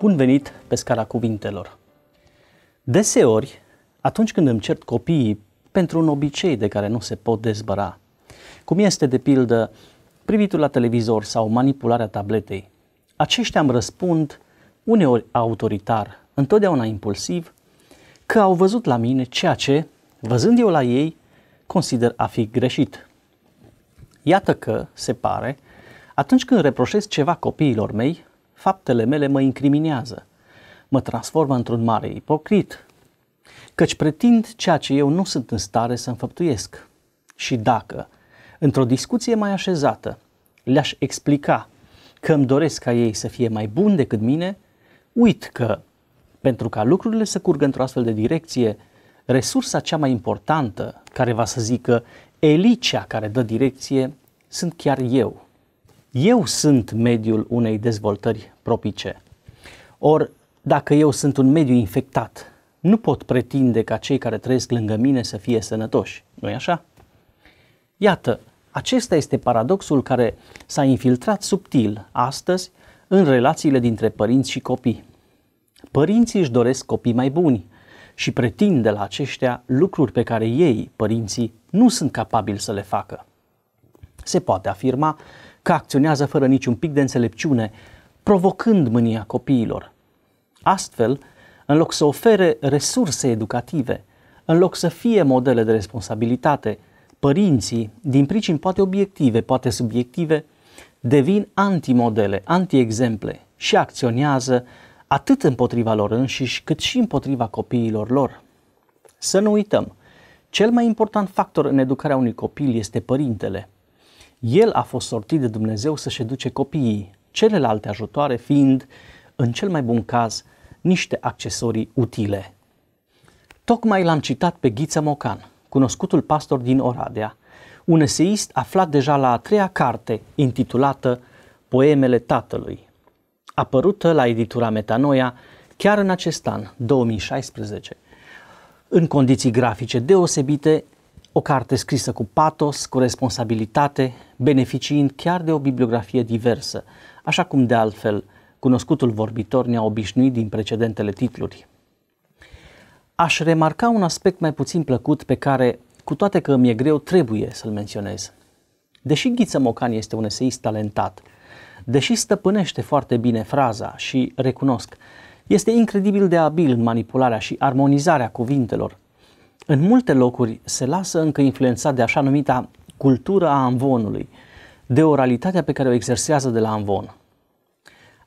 Bun venit pe scara cuvintelor. Deseori, atunci când îmi cert copiii pentru un obicei de care nu se pot dezbăra, cum este de pildă privitul la televizor sau manipularea tabletei, aceștia îmi răspund uneori autoritar, întotdeauna impulsiv, că au văzut la mine ceea ce, văzând eu la ei, consider a fi greșit. Iată că, se pare, atunci când reproșez ceva copiilor mei, faptele mele mă incriminează, mă transformă într-un mare ipocrit, căci pretind ceea ce eu nu sunt în stare să înfăptuiesc. Și dacă, într-o discuție mai așezată, le-aș explica că îmi doresc ca ei să fie mai buni decât mine, uit că, pentru ca lucrurile să curgă într-o astfel de direcție, resursa cea mai importantă, care va să zică elicea care dă direcție, sunt chiar eu. Eu sunt mediul unei dezvoltări propice. Or, dacă eu sunt un mediu infectat, nu pot pretinde ca cei care trăiesc lângă mine să fie sănătoși, nu-i așa? Iată, acesta este paradoxul care s-a infiltrat subtil astăzi în relațiile dintre părinți și copii. Părinții își doresc copii mai buni și pretind de la aceștia lucruri pe care ei, părinții, nu sunt capabili să le facă. Se poate afirma că acționează fără niciun pic de înțelepciune, provocând mânia copiilor. Astfel, în loc să ofere resurse educative, în loc să fie modele de responsabilitate, părinții, din pricini poate obiective, poate subiective, devin antimodele, antiexemple și acționează atât împotriva lor înșiși, cât și împotriva copiilor lor. Să nu uităm, cel mai important factor în educarea unui copil este părintele. El a fost sortit de Dumnezeu să-și educe copiii, celelalte ajutoare fiind, în cel mai bun caz, niște accesorii utile. Tocmai l-am citat pe Ghiță Mocan, cunoscutul pastor din Oradea, un eseist aflat deja la a treia carte, intitulată Poemele Tatălui, apărută la editura Metanoia chiar în acest an, 2016. În condiții grafice deosebite, o carte scrisă cu patos, cu responsabilitate, beneficiind chiar de o bibliografie diversă, așa cum de altfel cunoscutul vorbitor ne-a obișnuit din precedentele titluri. Aș remarca un aspect mai puțin plăcut pe care, cu toate că mi-e greu, trebuie să-l menționez. Deși Ghiță Mocan este un eseist talentat, deși stăpânește foarte bine fraza și, recunosc, este incredibil de abil în manipularea și armonizarea cuvintelor, în multe locuri se lasă încă influențat de așa numita cultură a amvonului, de oralitatea pe care o exersează de la amvon.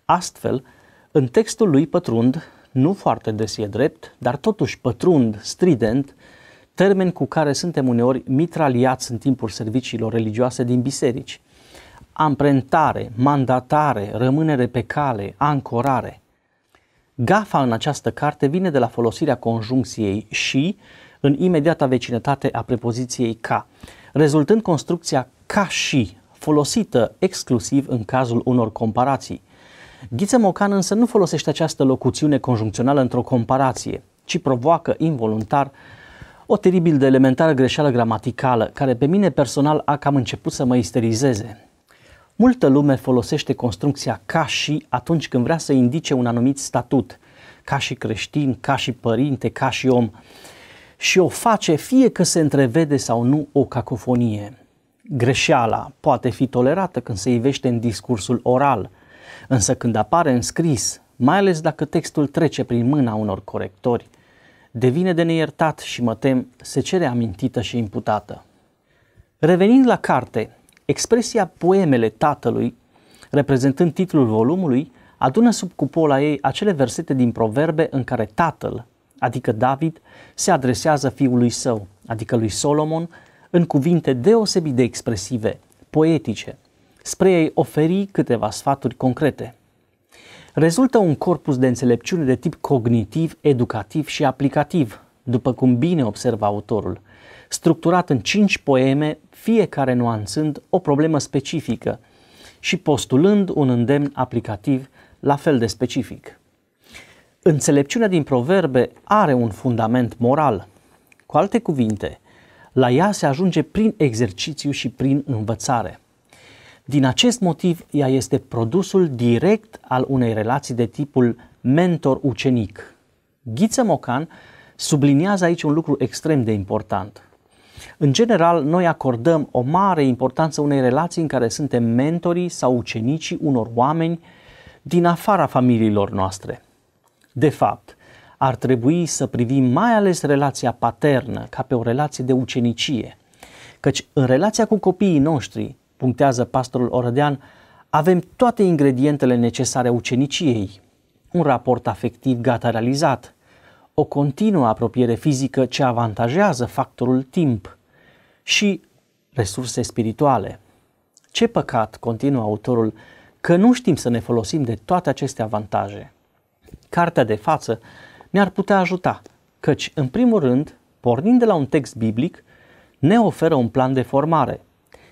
Astfel, în textul lui pătrund, nu foarte des e drept, dar totuși pătrund, strident, termen cu care suntem uneori mitraliați în timpul serviciilor religioase din biserici. Amprentare, mandatare, rămânere pe cale, ancorare. Gafa în această carte vine de la folosirea conjuncției și în imediata vecinătate a prepoziției ca, rezultând construcția ca și, folosită exclusiv în cazul unor comparații – Ghiță Mocan însă nu folosește această locuțiune conjuncțională într-o comparație, ci provoacă involuntar o teribil de elementară greșeală gramaticală, care pe mine personal a cam început să mă isterizeze. Multă lume folosește construcția ca și atunci când vrea să indice un anumit statut, ca și creștin, ca și părinte, ca și om, și o face fie că se întrevede sau nu o cacofonie. Greșeala poate fi tolerată când se ivește în discursul oral – Însă când apare în scris, mai ales dacă textul trece prin mâna unor corectori, devine de neiertat și mă tem se cere amintită și imputată. Revenind la carte, expresia poemele tatălui, reprezentând titlul volumului, adună sub cupola ei acele versete din proverbe în care tatăl, adică David, se adresează fiului său, adică lui Solomon, în cuvinte deosebit de expresive, poetice, spre a-i oferi câteva sfaturi concrete. Rezultă un corpus de înțelepciune de tip cognitiv, educativ și aplicativ, după cum bine observă autorul, structurat în cinci poeme, fiecare nuanțând o problemă specifică și postulând un îndemn aplicativ la fel de specific. Înțelepciunea din proverbe are un fundament moral. Cu alte cuvinte, la ea se ajunge prin exercițiu și prin învățare. Din acest motiv, ea este produsul direct al unei relații de tipul mentor-ucenic. Ghiță Mocan subliniază aici un lucru extrem de important. În general, noi acordăm o mare importanță unei relații în care suntem mentorii sau ucenicii unor oameni din afara familiilor noastre. De fapt, ar trebui să privim mai ales relația paternă ca pe o relație de ucenicie, căci în relația cu copiii noștri punctează pastorul Orădean, avem toate ingredientele necesare uceniciei. Un raport afectiv gata realizat, o continuă apropiere fizică ce avantajează factorul timp și resurse spirituale. Ce păcat, continuă autorul, că nu știm să ne folosim de toate aceste avantaje. Cartea de față ne-ar putea ajuta, căci, în primul rând, pornind de la un text biblic, ne oferă un plan de formare,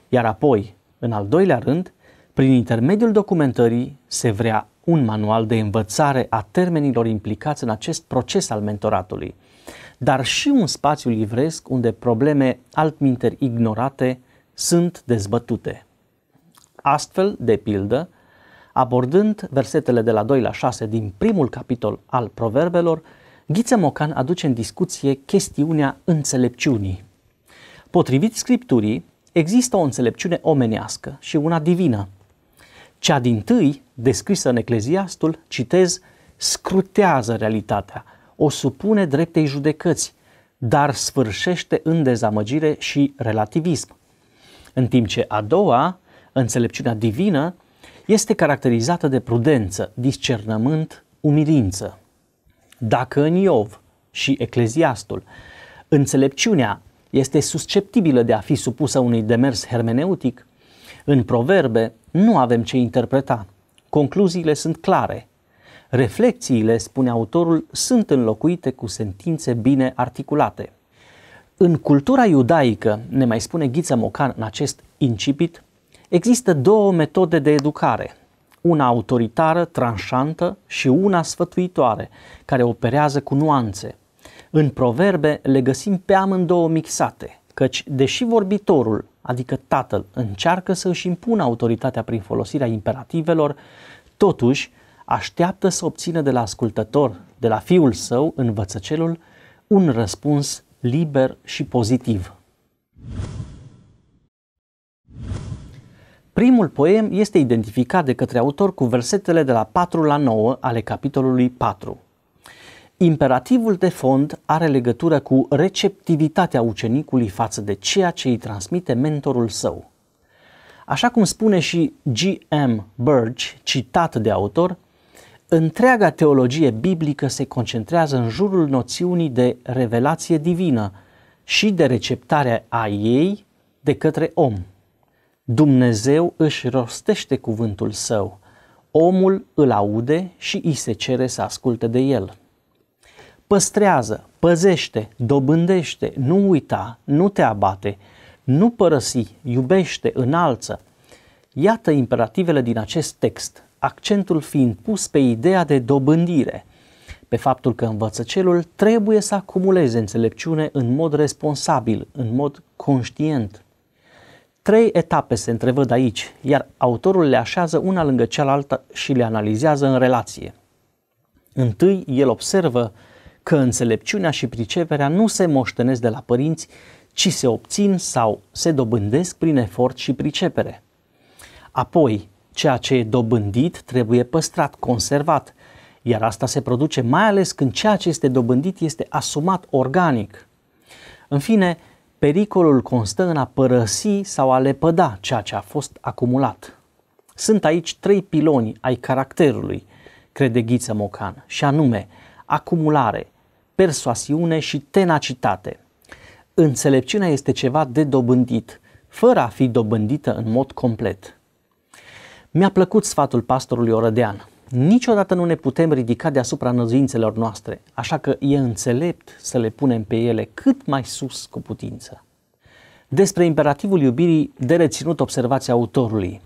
iar apoi în al doilea rând, prin intermediul documentării se vrea un manual de învățare a termenilor implicați în acest proces al mentoratului, dar și un spațiu livresc unde probleme altminteri ignorate sunt dezbătute. Astfel, de pildă, abordând versetele de la 2 la 6 din primul capitol al Proverbelor, Ghiță Mocan aduce în discuție chestiunea înțelepciunii. Potrivit Scripturii, Există o înțelepciune omenească și una divină. Cea din tâi, descrisă în Ecleziastul, citez, scrutează realitatea, o supune dreptei judecăți, dar sfârșește în dezamăgire și relativism. În timp ce a doua, înțelepciunea divină, este caracterizată de prudență, discernământ, umilință. Dacă în Iov și Ecleziastul înțelepciunea este susceptibilă de a fi supusă unui demers hermeneutic, în proverbe nu avem ce interpreta. Concluziile sunt clare. Reflexiile, spune autorul, sunt înlocuite cu sentințe bine articulate. În cultura iudaică, ne mai spune Ghiță Mocan în acest incipit, există două metode de educare, una autoritară, tranșantă și una sfătuitoare, care operează cu nuanțe. În proverbe le găsim pe amândouă mixate, căci deși vorbitorul, adică tatăl, încearcă să își impună autoritatea prin folosirea imperativelor, totuși așteaptă să obțină de la ascultător, de la fiul său, învățăcelul, un răspuns liber și pozitiv. Primul poem este identificat de către autor cu versetele de la 4 la 9 ale capitolului 4. Imperativul de fond are legătură cu receptivitatea ucenicului față de ceea ce îi transmite mentorul său. Așa cum spune și G.M. Burge, citat de autor, întreaga teologie biblică se concentrează în jurul noțiunii de revelație divină și de receptarea a ei de către om. Dumnezeu își rostește cuvântul său, omul îl aude și îi se cere să asculte de el păstrează, păzește, dobândește, nu uita, nu te abate, nu părăsi, iubește, înalță. Iată imperativele din acest text, accentul fiind pus pe ideea de dobândire, pe faptul că învățăcelul trebuie să acumuleze înțelepciune în mod responsabil, în mod conștient. Trei etape se întrevăd aici, iar autorul le așează una lângă cealaltă și le analizează în relație. Întâi, el observă că înțelepciunea și priceperea nu se moștenesc de la părinți, ci se obțin sau se dobândesc prin efort și pricepere. Apoi, ceea ce e dobândit trebuie păstrat, conservat, iar asta se produce mai ales când ceea ce este dobândit este asumat organic. În fine, pericolul constă în a părăsi sau a lepăda ceea ce a fost acumulat. Sunt aici trei piloni ai caracterului, crede Ghiță Mocan, și anume – acumulare, persoasiune și tenacitate. Înțelepciunea este ceva de dobândit, fără a fi dobândită în mod complet. Mi-a plăcut sfatul pastorului Orădean. Niciodată nu ne putem ridica deasupra năzuințelor noastre, așa că e înțelept să le punem pe ele cât mai sus cu putință. Despre imperativul iubirii de reținut observația autorului.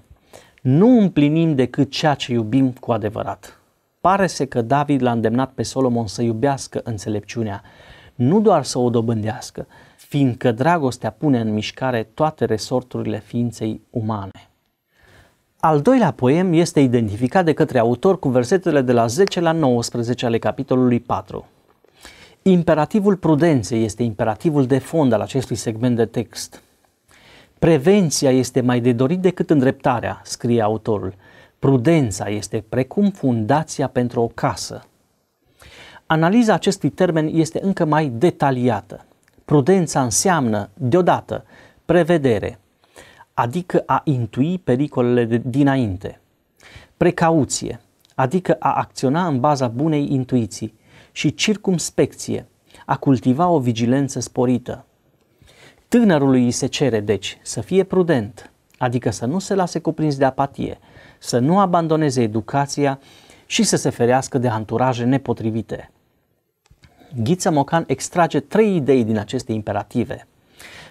Nu împlinim decât ceea ce iubim cu adevărat. Pare se că David l-a îndemnat pe Solomon să iubească înțelepciunea, nu doar să o dobândească, fiindcă dragostea pune în mișcare toate resorturile ființei umane. Al doilea poem este identificat de către autor cu versetele de la 10 la 19 ale capitolului 4. Imperativul prudenței este imperativul de fond al acestui segment de text. Prevenția este mai de dorit decât îndreptarea, scrie autorul, Prudența este precum fundația pentru o casă. Analiza acestui termen este încă mai detaliată. Prudența înseamnă, deodată, prevedere, adică a intui pericolele de dinainte, precauție, adică a acționa în baza bunei intuiții și circumspecție, a cultiva o vigilență sporită. Tânărului îi se cere, deci, să fie prudent, adică să nu se lase cuprins de apatie, să nu abandoneze educația și să se ferească de anturaje nepotrivite. Ghița Mocan extrage trei idei din aceste imperative.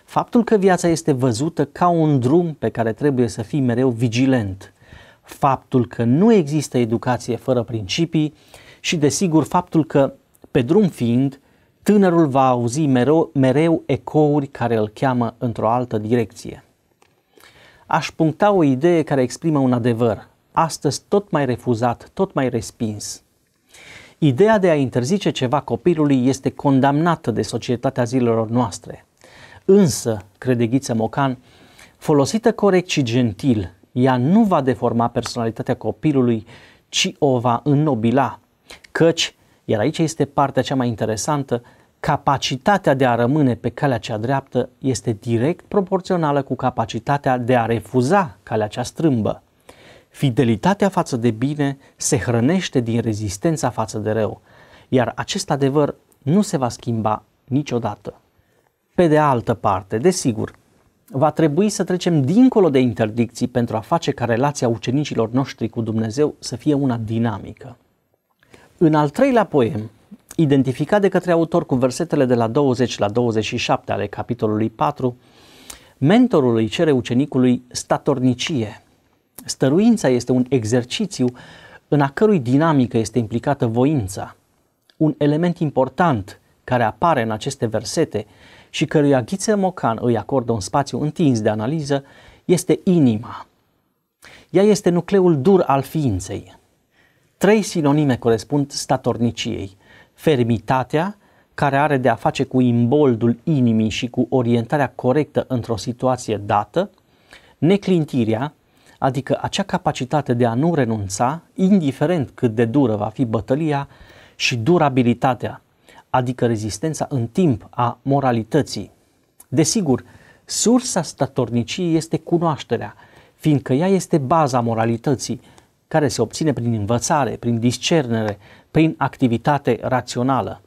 Faptul că viața este văzută ca un drum pe care trebuie să fii mereu vigilent, faptul că nu există educație fără principii și, desigur, faptul că, pe drum fiind, tânărul va auzi mereu, mereu ecouri care îl cheamă într-o altă direcție aș puncta o idee care exprimă un adevăr, astăzi tot mai refuzat, tot mai respins. Ideea de a interzice ceva copilului este condamnată de societatea zilelor noastre. Însă, crede Ghiță Mocan, folosită corect și gentil, ea nu va deforma personalitatea copilului, ci o va înnobila, căci, iar aici este partea cea mai interesantă, capacitatea de a rămâne pe calea cea dreaptă este direct proporțională cu capacitatea de a refuza calea cea strâmbă. Fidelitatea față de bine se hrănește din rezistența față de rău, iar acest adevăr nu se va schimba niciodată. Pe de altă parte, desigur, va trebui să trecem dincolo de interdicții pentru a face ca relația ucenicilor noștri cu Dumnezeu să fie una dinamică. În al treilea poem, identificat de către autor cu versetele de la 20 la 27 ale capitolului 4, mentorul îi cere ucenicului statornicie. Stăruința este un exercițiu în a cărui dinamică este implicată voința. Un element important care apare în aceste versete și căruia Ghiță Mocan îi acordă un spațiu întins de analiză este inima. Ea este nucleul dur al ființei. Trei sinonime corespund statorniciei – fermitatea care are de a face cu imboldul inimii și cu orientarea corectă într-o situație dată, neclintirea, adică acea capacitate de a nu renunța, indiferent cât de dură va fi bătălia, și durabilitatea, adică rezistența în timp a moralității. Desigur, sursa statorniciei este cunoașterea, fiindcă ea este baza moralității, care se obține prin învățare, prin discernere, prin activitate rațională.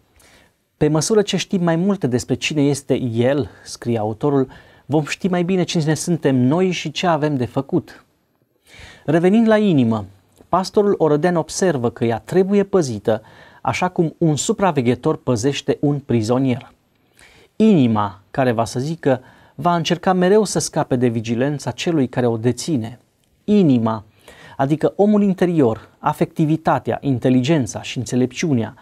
Pe măsură ce știm mai multe despre cine este el, scrie autorul, vom ști mai bine cine suntem noi și ce avem de făcut. Revenind la inimă, pastorul Orădean observă că ea trebuie păzită așa cum un supraveghetor păzește un prizonier. Inima, care va să zică, va încerca mereu să scape de vigilența celui care o deține. Inima, adică omul interior, afectivitatea, inteligența și înțelepciunea,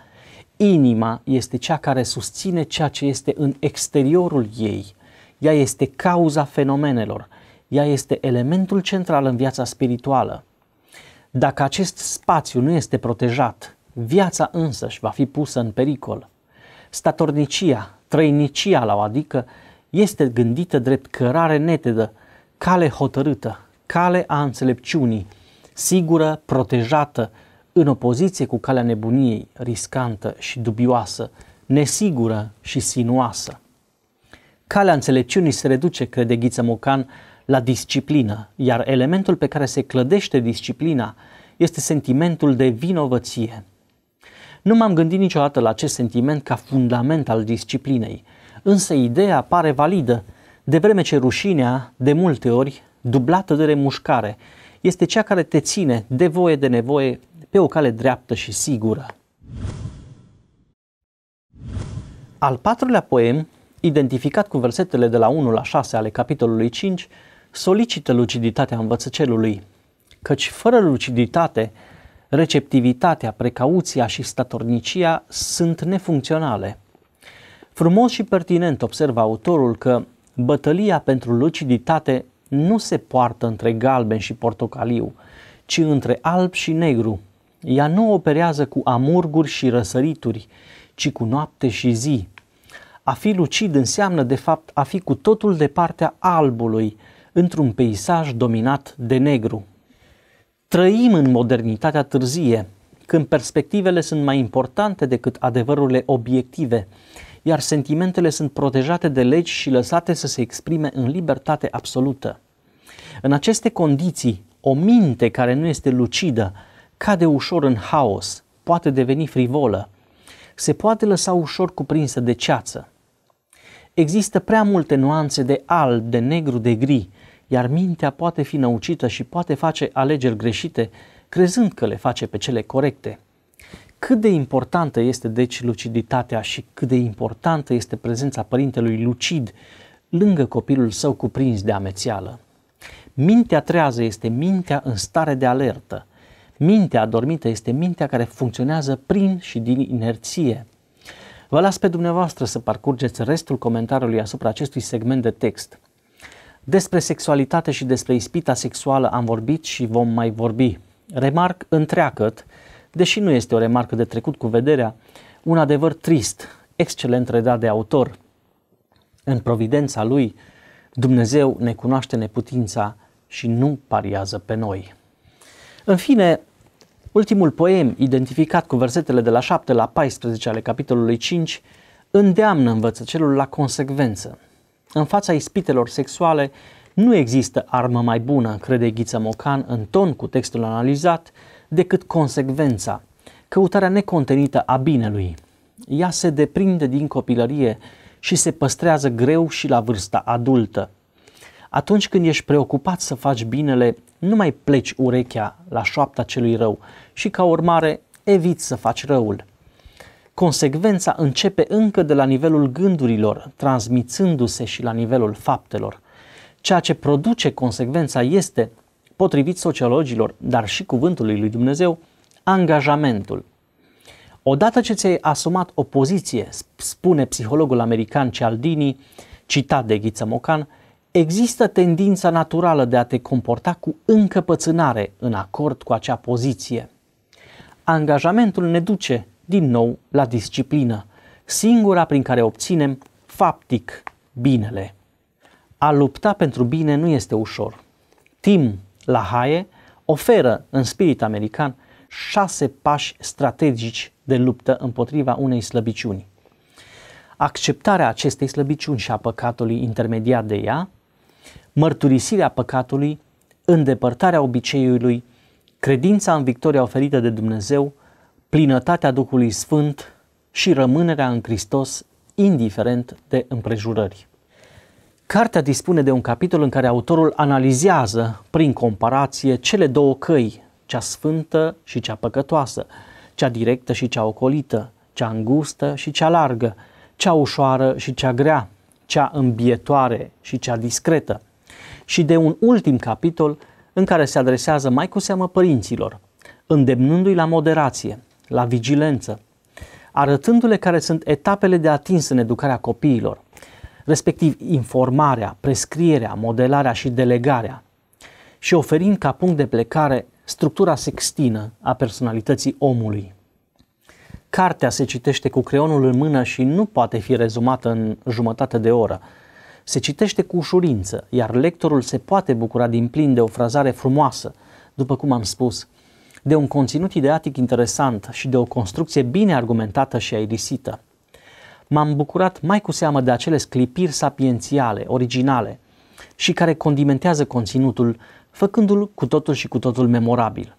inima este cea care susține ceea ce este în exteriorul ei. Ea este cauza fenomenelor. Ea este elementul central în viața spirituală. Dacă acest spațiu nu este protejat, viața însăși va fi pusă în pericol. Statornicia, trăinicia la o adică, este gândită drept cărare netedă, cale hotărâtă, cale a înțelepciunii, sigură, protejată, în opoziție cu calea nebuniei riscantă și dubioasă, nesigură și sinuoasă. Calea înțelepciunii se reduce, crede Ghiță Mocan, la disciplină, iar elementul pe care se clădește disciplina este sentimentul de vinovăție. Nu m-am gândit niciodată la acest sentiment ca fundament al disciplinei, însă ideea pare validă, de vreme ce rușinea, de multe ori, dublată de remușcare, este cea care te ține de voie de nevoie pe o cale dreaptă și sigură. Al patrulea poem, identificat cu versetele de la 1 la 6 ale capitolului 5, solicită luciditatea învățăcelului, căci fără luciditate, receptivitatea, precauția și statornicia sunt nefuncționale. Frumos și pertinent observă autorul că bătălia pentru luciditate nu se poartă între galben și portocaliu, ci între alb și negru. Ea nu operează cu amurguri și răsărituri, ci cu noapte și zi. A fi lucid înseamnă, de fapt, a fi cu totul de partea albului, într-un peisaj dominat de negru. Trăim în modernitatea târzie, când perspectivele sunt mai importante decât adevărurile obiective, iar sentimentele sunt protejate de legi și lăsate să se exprime în libertate absolută. În aceste condiții, o minte care nu este lucidă cade ușor în haos, poate deveni frivolă, se poate lăsa ușor cuprinsă de ceață. Există prea multe nuanțe de alb, de negru, de gri, iar mintea poate fi năucită și poate face alegeri greșite, crezând că le face pe cele corecte. Cât de importantă este deci luciditatea și cât de importantă este prezența părintelui lucid lângă copilul său cuprins de amețeală. Mintea trează este mintea în stare de alertă. Mintea adormită este mintea care funcționează prin și din inerție. Vă las pe dumneavoastră să parcurgeți restul comentariului asupra acestui segment de text. Despre sexualitate și despre ispita sexuală am vorbit și vom mai vorbi. Remarc întreagăt, deși nu este o remarcă de trecut cu vederea, un adevăr trist, excelent redat de autor. În providența lui, Dumnezeu ne cunoaște neputința și nu pariază pe noi. În fine, ultimul poem, identificat cu versetele de la 7 la 14 ale capitolului 5, îndeamnă învățăcelul la consecvență. În fața ispitelor sexuale, nu există armă mai bună, crede Ghiță Mocan, în ton cu textul analizat, decât consecvența, căutarea necontenită a binelui. Ea se deprinde din copilărie și se păstrează greu și la vârsta adultă, atunci când ești preocupat să faci binele, nu mai pleci urechea la șoapta celui rău și ca urmare eviți să faci răul. Consecvența începe încă de la nivelul gândurilor, transmițându-se și la nivelul faptelor. Ceea ce produce consecvența este, potrivit sociologilor, dar și cuvântului lui Dumnezeu, angajamentul. Odată ce ți-ai asumat o poziție, spune psihologul american Cialdini, citat de Ghiță Mocan, există tendința naturală de a te comporta cu încăpățânare în acord cu acea poziție. Angajamentul ne duce, din nou, la disciplină, singura prin care obținem faptic binele. A lupta pentru bine nu este ușor. Tim LaHaye oferă, în spirit american, șase pași strategici de luptă împotriva unei slăbiciuni. Acceptarea acestei slăbiciuni și a păcatului intermediar de ea mărturisirea păcatului, îndepărtarea obiceiului, credința în victoria oferită de Dumnezeu, plinătatea Duhului Sfânt și rămânerea în Hristos indiferent de împrejurări. Cartea dispune de un capitol în care autorul analizează, prin comparație, cele două căi, cea sfântă și cea păcătoasă, cea directă și cea ocolită, cea îngustă și cea largă, cea ușoară și cea grea, cea îmbietoare și cea discretă și de un ultim capitol în care se adresează mai cu seamă părinților, îndemnându-i la moderație, la vigilență, arătându-le care sunt etapele de atins în educarea copiilor, respectiv informarea, prescrierea, modelarea și delegarea, și oferind ca punct de plecare structura sextină a personalității omului. Cartea se citește cu creionul în mână și nu poate fi rezumată în jumătate de oră, se citește cu ușurință, iar lectorul se poate bucura din plin de o frazare frumoasă, după cum am spus, de un conținut ideatic interesant și de o construcție bine argumentată și aerisită. M-am bucurat mai cu seamă de acele sclipiri sapiențiale, originale, și care condimentează conținutul, făcându-l cu totul și cu totul memorabil.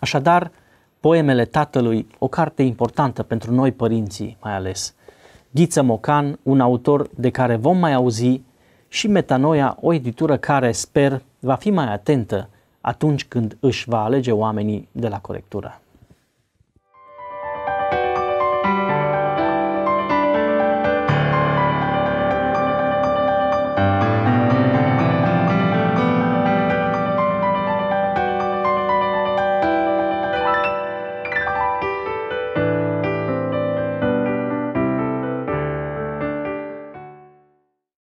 Așadar, Poemele Tatălui, o carte importantă pentru noi părinții, mai ales – Ghiță Mocan, un autor de care vom mai auzi, și Metanoia, o editură care, sper, va fi mai atentă atunci când își va alege oamenii de la corectură.